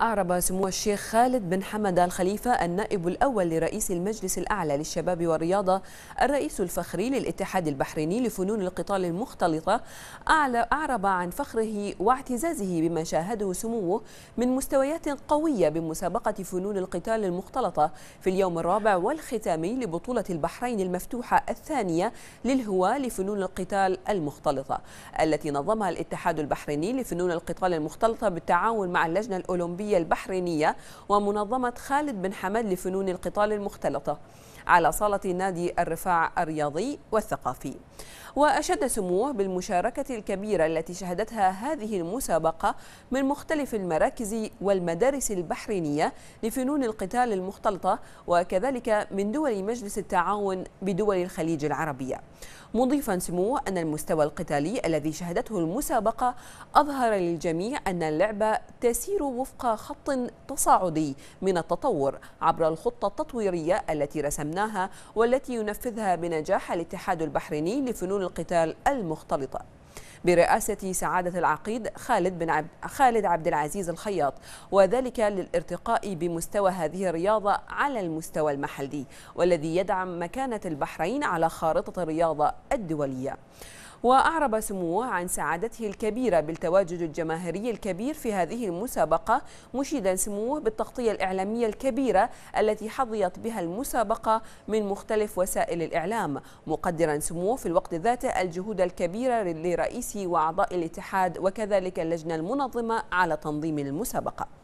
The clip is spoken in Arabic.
أعرب سمو الشيخ خالد بن حمد الخليفة النائب الأول لرئيس المجلس الأعلى للشباب والرياضة الرئيس الفخري للاتحاد البحريني لفنون القتال المختلطة أعرب عن فخره واعتزازه بما شاهده سموه من مستويات قوية بمسابقة فنون القتال المختلطة في اليوم الرابع والختامي لبطولة البحرين المفتوحة الثانية للهواة لفنون القتال المختلطة التي نظمها الاتحاد البحريني لفنون القتال المختلطة بالتعاون مع اللجنة الأولمبية العربية البحرينية ومنظمة خالد بن حمد لفنون القتال المختلطة على صالة نادي الرفاع الرياضي والثقافي وأشد سموه بالمشاركة الكبيرة التي شهدتها هذه المسابقة من مختلف المراكز والمدارس البحرينية لفنون القتال المختلطة وكذلك من دول مجلس التعاون بدول الخليج العربية مضيفا سموه أن المستوى القتالي الذي شهدته المسابقة أظهر للجميع أن اللعبة تسير وفق خط تصاعدي من التطور عبر الخطة التطويرية التي رسمناها ضمناها والتي ينفذها بنجاح الاتحاد البحريني لفنون القتال المختلطة برئاسة سعادة العقيد خالد بن عبد خالد عبد العزيز الخياط وذلك للارتقاء بمستوى هذه الرياضة على المستوى المحلي والذي يدعم مكانة البحرين على خارطة الرياضة الدولية. وأعرب سموه عن سعادته الكبيرة بالتواجد الجماهيري الكبير في هذه المسابقة مشيدا سموه بالتغطية الإعلامية الكبيرة التي حظيت بها المسابقة من مختلف وسائل الإعلام مقدرا سموه في الوقت ذاته الجهود الكبيرة لرئيسي وأعضاء الاتحاد وكذلك اللجنة المنظمة على تنظيم المسابقة